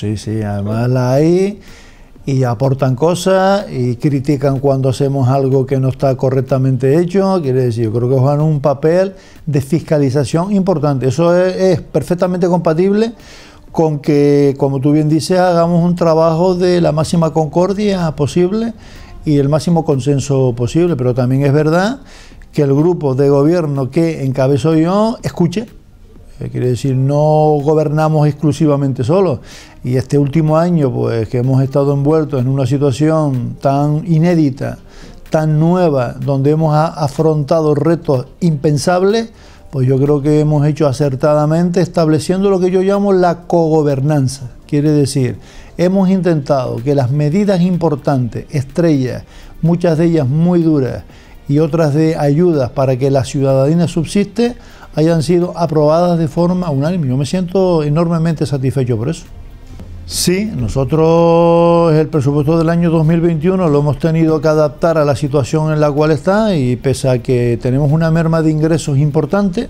sí, sí, además la hay y aportan cosas y critican cuando hacemos algo que no está correctamente hecho. Quiere decir, yo creo que juegan un papel de fiscalización importante. Eso es, perfectamente compatible con que, como tú bien dices, hagamos un trabajo de la máxima concordia posible y el máximo consenso posible. Pero también es verdad que el grupo de gobierno que encabezo yo escuche eh, quiere decir, no gobernamos exclusivamente solos. Y este último año, pues, que hemos estado envueltos en una situación tan inédita, tan nueva, donde hemos afrontado retos impensables, pues yo creo que hemos hecho acertadamente estableciendo lo que yo llamo la cogobernanza. Quiere decir, hemos intentado que las medidas importantes, estrellas, muchas de ellas muy duras y otras de ayudas para que la ciudadanía subsiste, hayan sido aprobadas de forma unánime. Yo me siento enormemente satisfecho por eso. Sí, nosotros el presupuesto del año 2021 lo hemos tenido que adaptar a la situación en la cual está y pese a que tenemos una merma de ingresos importante,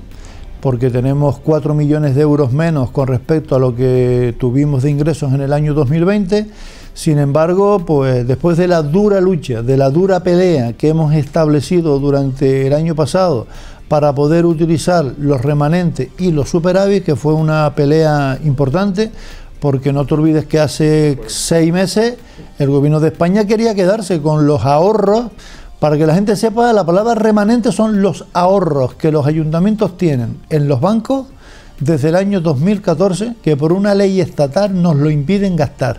porque tenemos 4 millones de euros menos con respecto a lo que tuvimos de ingresos en el año 2020, sin embargo, pues después de la dura lucha, de la dura pelea que hemos establecido durante el año pasado para poder utilizar los remanentes y los superávit, que fue una pelea importante, porque no te olvides que hace seis meses el gobierno de España quería quedarse con los ahorros. Para que la gente sepa, la palabra remanente son los ahorros que los ayuntamientos tienen en los bancos desde el año 2014, que por una ley estatal nos lo impiden gastar.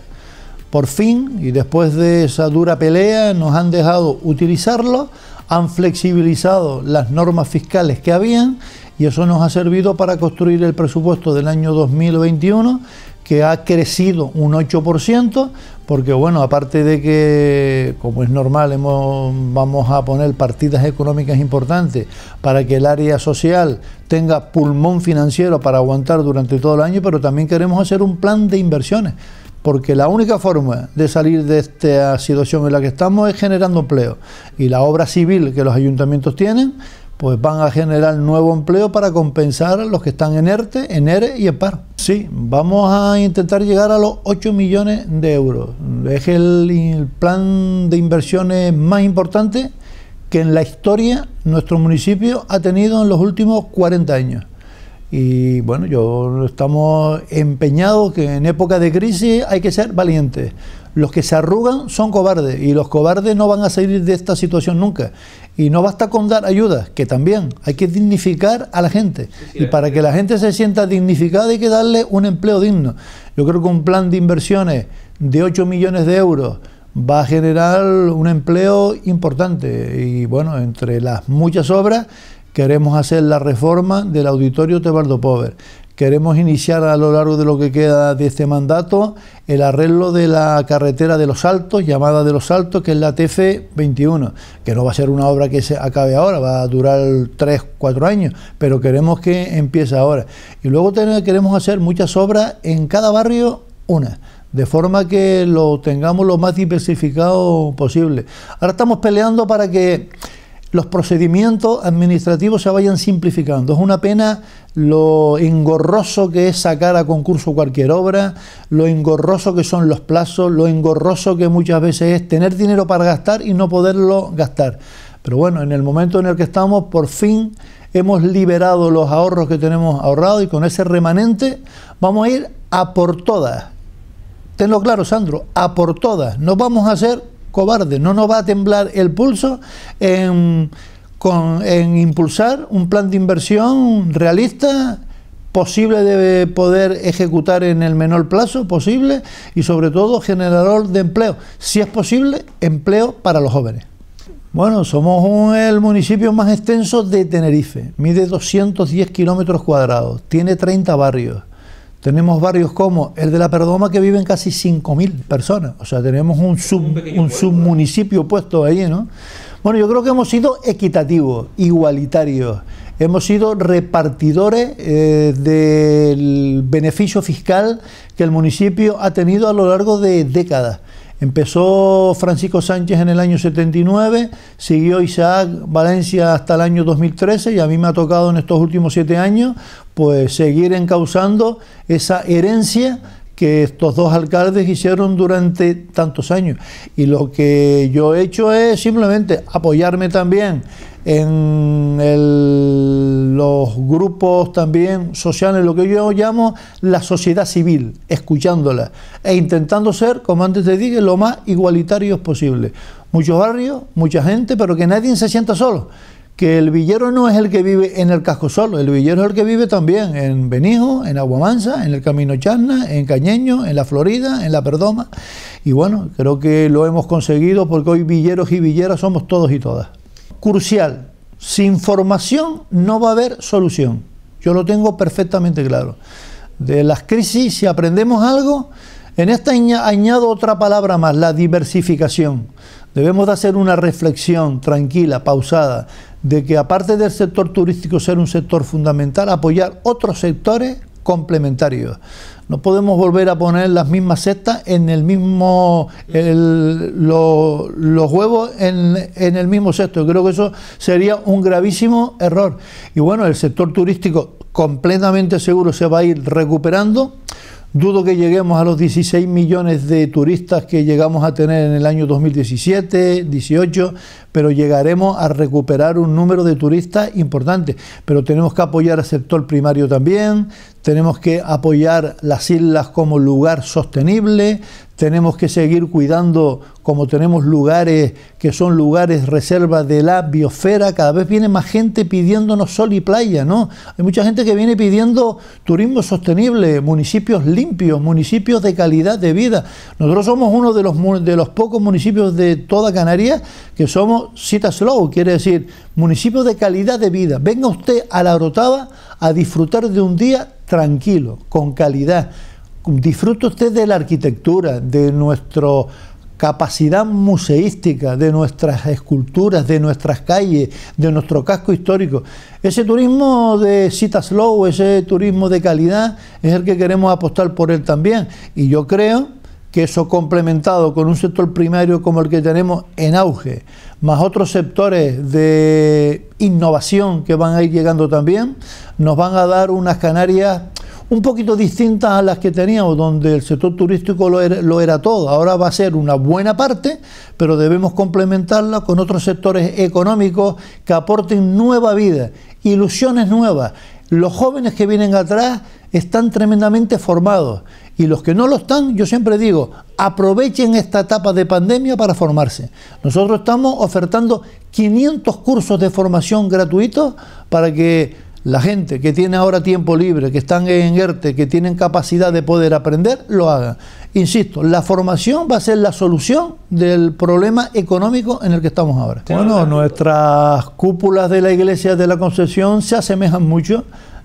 Por fin, y después de esa dura pelea, nos han dejado utilizarlo han flexibilizado las normas fiscales que habían y eso nos ha servido para construir el presupuesto del año 2021 que ha crecido un 8%, porque bueno, aparte de que, como es normal, hemos, vamos a poner partidas económicas importantes para que el área social tenga pulmón financiero para aguantar durante todo el año, pero también queremos hacer un plan de inversiones porque la única forma de salir de esta situación en la que estamos es generando empleo. Y la obra civil que los ayuntamientos tienen, pues van a generar nuevo empleo para compensar a los que están en ERTE, en ERE y en paro. Sí, vamos a intentar llegar a los 8 millones de euros. Es el, el plan de inversiones más importante que en la historia nuestro municipio ha tenido en los últimos 40 años. Y bueno, yo estamos empeñados que en época de crisis hay que ser valientes. Los que se arrugan son cobardes y los cobardes no van a salir de esta situación nunca. Y no basta con dar ayuda, que también hay que dignificar a la gente. y para eh, que la gente se sienta dignificada hay que darle un empleo digno. Yo creo que un plan de inversiones de 8 millones de euros va a generar un empleo importante. Y bueno, entre las muchas obras Queremos hacer la reforma del auditorio Tebaldo Pover. Queremos iniciar a lo largo de lo que queda de este mandato el arreglo de la carretera de los Altos, llamada de los Altos, que es la TF21, que no va a ser una obra que se acabe ahora, va a durar tres, cuatro años, pero queremos que empiece ahora. Y luego tenemos, queremos hacer muchas obras en cada barrio, una de forma que lo tengamos lo más diversificado posible. Ahora estamos peleando para que los procedimientos administrativos se vayan simplificando. Es una pena lo engorroso que es sacar a concurso cualquier obra, lo engorroso que son los plazos, lo engorroso que muchas veces es tener dinero para gastar y no poderlo gastar. Pero bueno, en el momento en el que estamos, por fin hemos liberado los ahorros que tenemos ahorrados y con ese remanente vamos a ir a por todas. Tenlo claro, Sandro, a por todas. No vamos a hacer cobarde, no nos va a temblar el pulso en, impulsar un plan de inversión realista, posible de poder ejecutar en el menor plazo posible y sobre todo generador de empleo, si es posible, empleo para los jóvenes. Bueno, somos un, el municipio más extenso de Tenerife, mide 210 kilómetros cuadrados, tiene 30 barrios, tenemos barrios como el de La Perdoma que viven casi 5.000 personas. O sea, tenemos un, un, submunicipio puesto ahí, ¿no? Bueno, yo creo que hemos sido equitativos, igualitarios. Hemos sido repartidores eh, del beneficio fiscal que el municipio ha tenido a lo largo de décadas. Empezó Francisco Sánchez en el año 79, siguió Isaac Valencia hasta el año 2013 y a mí me ha tocado en estos últimos siete años pues seguir encauzando esa herencia que estos dos alcaldes hicieron durante tantos años. Y lo que yo he hecho es simplemente apoyarme también en los grupos también sociales, lo que yo llamo la sociedad civil, escuchándola e intentando ser, como antes te dije, lo más igualitarios posible. Muchos barrios, mucha gente, pero que nadie se sienta solo que el villero no es el que vive en el casco solo, el villero es el que vive también en Benijo, en Aguamansa, en el Camino charna en Cañeño, en la Florida, en la Perdoma. Y bueno, creo que lo hemos conseguido porque hoy villeros y villeras somos todos y todas. Crucial, sin formación no va a haber solución. Yo lo tengo perfectamente claro. De las crisis, si aprendemos algo, en esta añado otra palabra más, la diversificación. Debemos de hacer una reflexión tranquila, pausada, de que aparte del sector turístico ser un sector fundamental, apoyar otros sectores complementarios. No podemos volver a poner las mismas cestas en el mismo, los huevos en, en, el mismo sexto. Creo que eso sería un gravísimo error. Y bueno, el sector turístico completamente seguro se va a ir recuperando. Dudo que lleguemos a los 16 millones de turistas que llegamos a tener en el año 2017, 18, pero llegaremos a recuperar un número de turistas importante. Pero tenemos que apoyar al sector primario también, tenemos que apoyar las islas como lugar sostenible, tenemos que seguir cuidando como tenemos lugares que son lugares reservas de la biosfera, cada vez viene más gente pidiéndonos sol y playa, ¿no? Hay mucha gente que viene pidiendo turismo sostenible, municipios limpios, municipios de calidad de vida. Nosotros somos uno de los, de los pocos municipios de toda Canarias que somos Citas slow, quiere decir municipios de calidad de vida. Venga usted a la Orotava a disfrutar de un día tranquilo, con calidad. ...disfruta usted de la arquitectura, de nuestra capacidad museística, de nuestras esculturas, de nuestras calles, de nuestro casco histórico. Ese turismo de Citas Low... ese turismo de calidad, es el que queremos apostar por él también. Y yo creo que eso complementado con un sector primario como el que tenemos en auge, más otros sectores de innovación que van a ir llegando también, nos van a dar unas Canarias un poquito distintas a las que teníamos, donde el sector turístico lo era, todo. Ahora va a ser una buena parte, pero debemos complementarla con otros sectores económicos que aporten nueva vida, ilusiones nuevas. Los jóvenes que vienen atrás están tremendamente formados y los que no lo están, yo siempre digo, aprovechen esta etapa de pandemia para formarse. Nosotros estamos ofertando 500 cursos de formación gratuitos para que la gente que tiene ahora tiempo libre, que están en ERTE, que tienen capacidad de poder aprender, lo hagan. Insisto, la formación va a ser la solución del problema económico en el que estamos ahora. Bueno, nuestras cúpulas de la Iglesia de la Concepción se asemejan mucho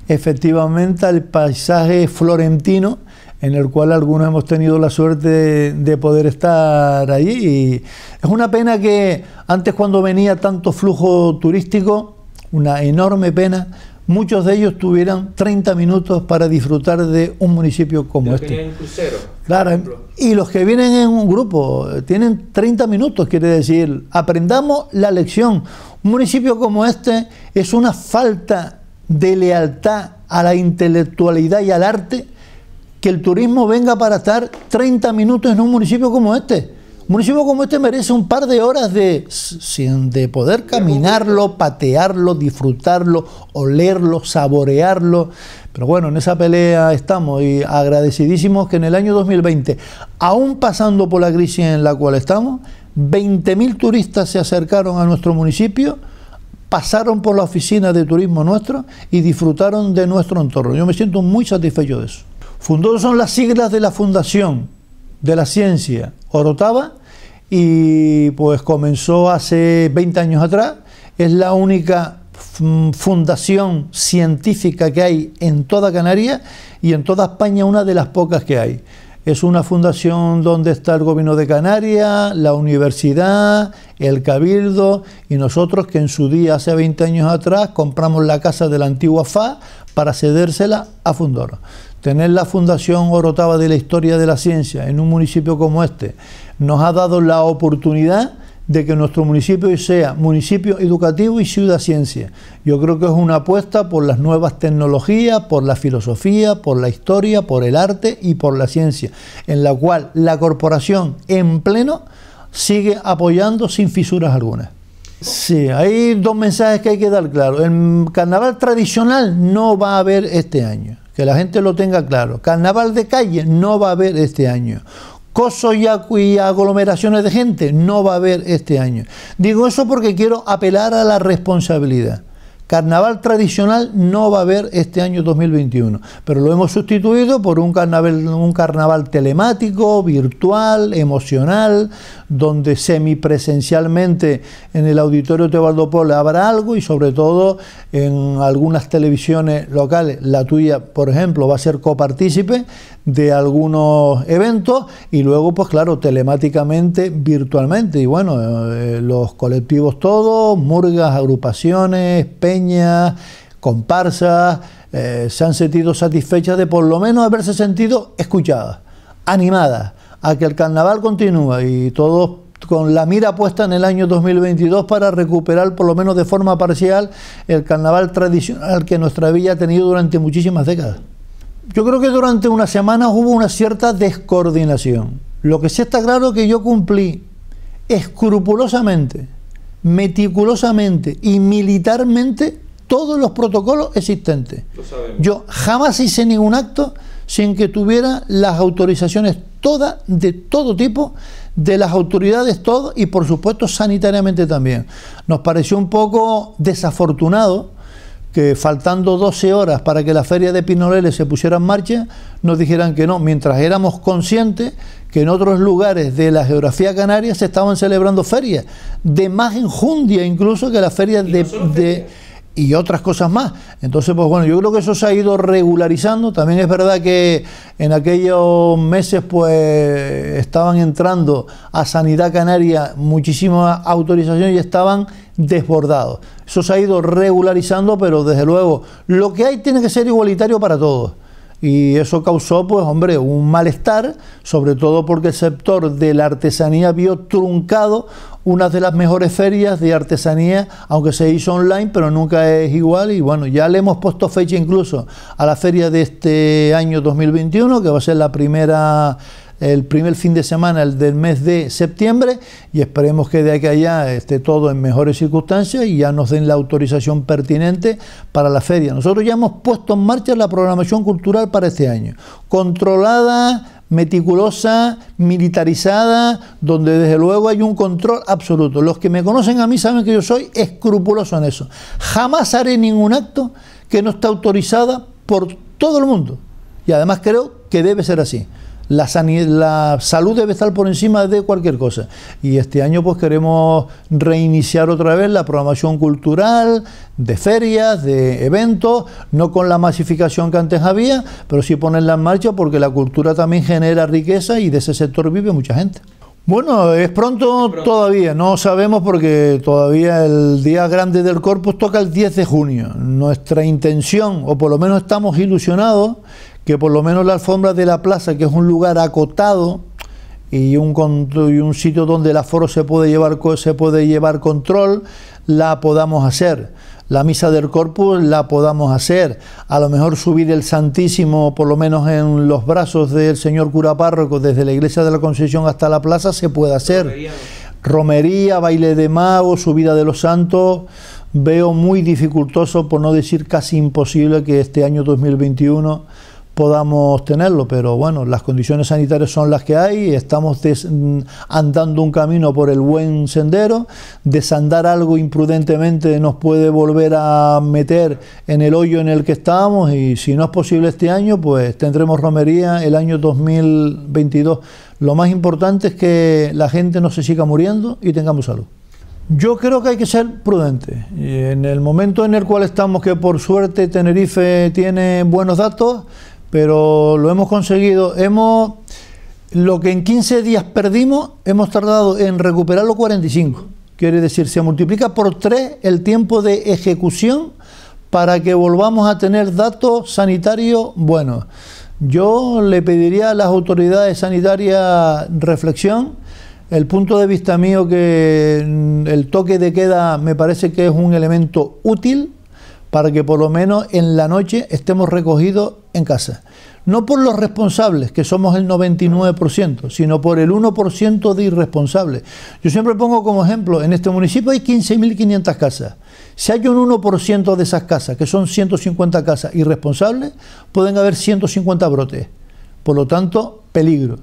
efectivamente al paisaje florentino en el cual algunos hemos tenido la suerte de, poder estar allí. es una pena que antes cuando venía tanto flujo turístico, una enorme pena, muchos de ellos tuvieran 30 minutos para disfrutar de un municipio como este. claro, y los que vienen en un grupo eh, tienen 30 minutos, quiere decir, aprendamos la lección. Un municipio como este es una falta de lealtad a la intelectualidad y al arte que el turismo venga para estar 30 minutos en un municipio como este. Un municipio como este merece un par de horas de, de poder caminarlo, patearlo, disfrutarlo, olerlo, saborearlo. Pero bueno, en esa pelea estamos y agradecidísimos que en el año 2020, aún pasando por la crisis en la cual estamos, 20.000 turistas se acercaron a nuestro municipio pasaron por la oficina de turismo nuestro y disfrutaron de nuestro entorno. Yo me siento muy satisfecho de eso. ...Fundoro son las siglas de la Fundación de la Ciencia Orotava y pues comenzó hace 20 años atrás. Es la única mm, fundación científica que hay en toda Canarias y en toda España una de las pocas que hay. Es una fundación donde está el gobierno de Canarias, la universidad, el cabildo y nosotros que en su día, hace 20 años atrás, compramos la casa de la antigua FA para cedérsela a Fundoro... Tener la Fundación Orotava de la Historia de la Ciencia en un municipio como este nos ha dado la oportunidad de que nuestro municipio sea municipio educativo y ciudad ciencia. Yo creo que es una apuesta por las nuevas tecnologías, por la filosofía, por la historia, por el arte y por la ciencia, en la cual la corporación en pleno sigue apoyando sin fisuras algunas. Sí, hay dos mensajes que hay que dar claro. El carnaval tradicional no va a haber este año que la gente lo tenga claro. Carnaval de calle no va a haber este año. ...coso y aglomeraciones de gente no va a haber este año. Digo eso porque quiero apelar a la responsabilidad. Carnaval tradicional no va a haber este año 2021, pero lo hemos sustituido por un carnaval, un carnaval telemático, virtual, emocional, donde semipresencialmente en el auditorio Teobaldo Polo habrá algo y sobre todo en algunas televisiones locales, la tuya por ejemplo va a ser copartícipe de algunos eventos y luego, pues claro, telemáticamente, virtualmente. Y bueno, eh, los colectivos todos, murgas, agrupaciones, peñas, comparsas, eh, se han sentido satisfechas de por lo menos haberse sentido escuchadas, animadas, a que el carnaval continúe y todos con la mira puesta en el año 2022 para recuperar por lo menos de forma parcial el carnaval tradicional que nuestra villa ha tenido durante muchísimas décadas yo creo que durante una semana hubo una cierta descoordinación. Lo que sí está claro es que yo cumplí escrupulosamente, meticulosamente y militarmente todos los protocolos existentes. yo jamás hice ningún acto sin que tuviera las autorizaciones todas, de todo tipo, de las autoridades todas y por supuesto sanitariamente también. Nos pareció un poco desafortunado que faltando 12 horas para que la feria de Pinoleles se pusiera en marcha, nos dijeran que no, mientras éramos conscientes que en otros lugares de la geografía canaria se estaban celebrando ferias, de más enjundia incluso que la feria de y otras cosas más. Entonces, pues bueno, yo creo que eso se ha ido regularizando. También es verdad que en aquellos meses, pues estaban entrando a Sanidad Canaria muchísimas autorizaciones y estaban desbordados. Eso se ha ido regularizando, pero desde luego lo que hay tiene que ser igualitario para todos y eso causó, pues hombre, un malestar, sobre todo porque el sector de la artesanía vio truncado una de las mejores ferias de artesanía, aunque se hizo online, pero nunca es igual. Y bueno, ya le hemos puesto fecha incluso a la feria de este año 2021, que va a ser la primera el primer fin de semana el del mes de septiembre y esperemos que de aquí allá esté todo en mejores circunstancias y ya nos den la autorización pertinente para la feria. Nosotros ya hemos puesto en marcha la programación cultural para este año, controlada meticulosa, militarizada, donde desde luego hay un control absoluto. Los que me conocen a mí saben que yo soy escrupuloso en eso. Jamás haré ningún acto que no esté autorizada por todo el mundo. Y además creo que debe ser así. La, la, salud debe estar por encima de cualquier cosa. Y este año pues queremos reiniciar otra vez la programación cultural, de ferias, de eventos, no con la masificación que antes había, pero sí ponerla en marcha porque la cultura también genera riqueza y de ese sector vive mucha gente. Bueno, es pronto, pronto, todavía, no sabemos porque todavía el Día Grande del Corpus toca el 10 de junio. Nuestra intención, o por lo menos estamos ilusionados, que por lo menos la alfombra de la plaza, que es un lugar acotado y un, sitio donde el aforo se puede, llevar, se puede llevar control, la podamos hacer. La misa del corpus la podamos hacer. A lo mejor subir el Santísimo, por lo menos en los brazos del señor cura párroco, desde la iglesia de la Concepción hasta la plaza, se puede hacer. Romería, baile de magos, subida de los santos veo muy dificultoso, por no decir casi imposible, que este año 2021 podamos tenerlo, pero bueno, las condiciones sanitarias son las que hay, estamos mm, andando un camino por el buen sendero, desandar algo imprudentemente nos puede volver a meter en el hoyo en el que estamos y si no es posible este año, pues tendremos romería el año 2022. Lo más importante es que la gente no se siga muriendo y tengamos salud. Yo creo que hay que ser prudente. en el momento en el cual estamos, que por suerte Tenerife tiene buenos datos, pero lo hemos conseguido. Hemos, lo que en 15 días perdimos, hemos tardado en recuperarlo 45. Quiere decir, se multiplica por 3 el tiempo de ejecución para que volvamos a tener datos sanitarios buenos. Yo le pediría a las autoridades sanitarias reflexión. El punto de vista mío que mm, el toque de queda me parece que es un elemento útil para que por lo menos en la noche estemos recogidos en casa. No por los responsables, que somos el 99%, sino por el 1% de irresponsables. Yo siempre pongo como ejemplo, en este municipio hay 15.500 casas. Si hay un 1% de esas casas, que son 150 casas irresponsables, pueden haber 150 brotes. Por lo tanto, peligro.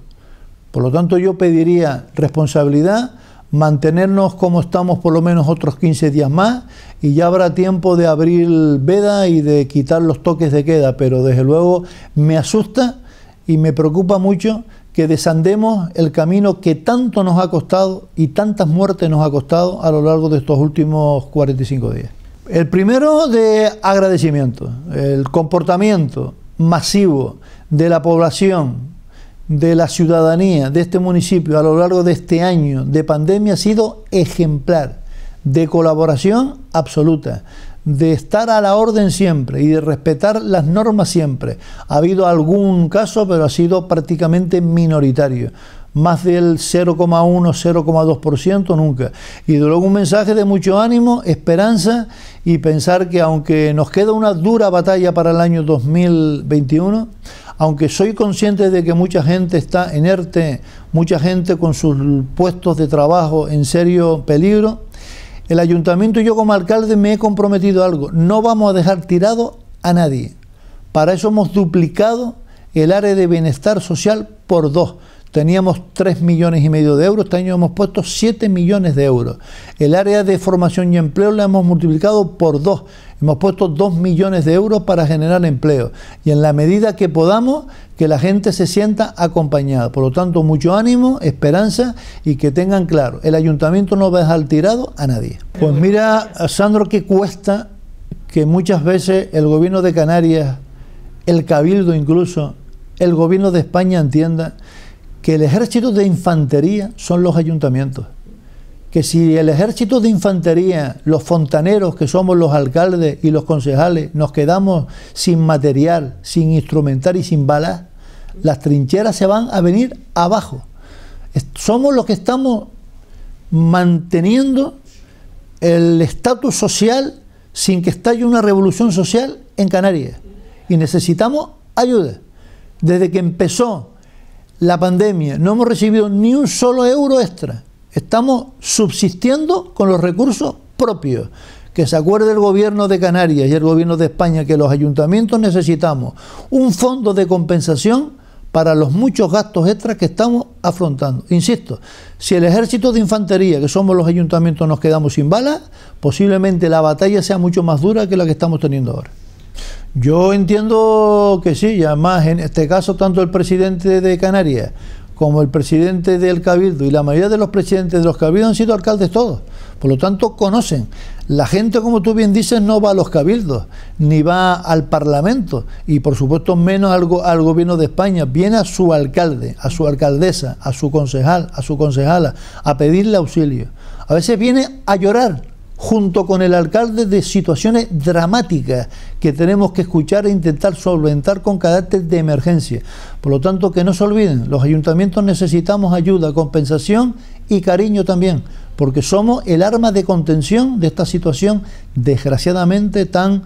Por lo tanto, yo pediría responsabilidad mantenernos como estamos por lo menos otros 15 días más y ya habrá tiempo de abrir veda y de quitar los toques de queda, pero desde luego me asusta y me preocupa mucho que desandemos el camino que tanto nos ha costado y tantas muertes nos ha costado a lo largo de estos últimos 45 días. El primero de agradecimiento, el comportamiento masivo de la población de la ciudadanía de este municipio a lo largo de este año de pandemia ha sido ejemplar, de colaboración absoluta, de estar a la orden siempre y de respetar las normas siempre. Ha habido algún caso, pero ha sido prácticamente minoritario más del 0,1-0,2% nunca. Y de luego un mensaje de mucho ánimo, esperanza y pensar que aunque nos queda una dura batalla para el año 2021, aunque soy consciente de que mucha gente está en mucha gente con sus puestos de trabajo en serio peligro, el ayuntamiento y yo como alcalde me he comprometido algo, no vamos a dejar tirado a nadie. Para eso hemos duplicado el área de bienestar social por dos teníamos 3 millones y medio de euros, este año hemos puesto 7 millones de euros. El área de formación y empleo la hemos multiplicado por 2, hemos puesto 2 millones de euros para generar empleo. Y en la medida que podamos, que la gente se sienta acompañada. Por lo tanto, mucho ánimo, esperanza y que tengan claro, el ayuntamiento no va a dejar tirado a nadie. Pues mira, Sandro, que cuesta que muchas veces el gobierno de Canarias, el cabildo incluso, el gobierno de España entienda que el ejército de infantería son los ayuntamientos. Que si el ejército de infantería, los fontaneros que somos los alcaldes y los concejales, nos quedamos sin material, sin instrumentar y sin balas, las trincheras se van a venir abajo. Somos los que estamos manteniendo el estatus social sin que estalle una revolución social en Canarias. Y necesitamos ayuda. Desde que empezó la pandemia, no hemos recibido ni un solo euro extra. Estamos subsistiendo con los recursos propios. Que se acuerde el gobierno de Canarias y el gobierno de España que los ayuntamientos necesitamos un fondo de compensación para los muchos gastos extras que estamos afrontando. Insisto, si el ejército de infantería, que somos los ayuntamientos, nos quedamos sin balas, posiblemente la batalla sea mucho más dura que la que estamos teniendo ahora. Yo entiendo que sí, y además en este caso tanto el presidente de Canarias como el presidente del Cabildo y la mayoría de los presidentes de los Cabildos han sido alcaldes todos. Por lo tanto, conocen. La gente, como tú bien dices, no va a los cabildos, ni va al Parlamento, y por supuesto menos al, al gobierno de España. Viene a su alcalde, a su alcaldesa, a su concejal, a su concejala, a pedirle auxilio. A veces viene a llorar junto con el alcalde de situaciones dramáticas que tenemos que escuchar e intentar solventar con carácter de emergencia. Por lo tanto, que no se olviden, los ayuntamientos necesitamos ayuda, compensación y cariño también, porque somos el arma de contención de esta situación desgraciadamente tan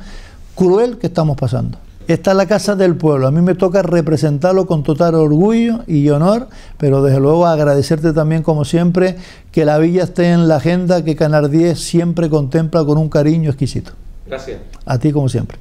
cruel que estamos pasando. Está la casa del pueblo. A mí me toca representarlo con total orgullo y honor, pero desde luego agradecerte también, como siempre, que la villa esté en la agenda que Canardier siempre contempla con un cariño exquisito. Gracias. A ti, como siempre.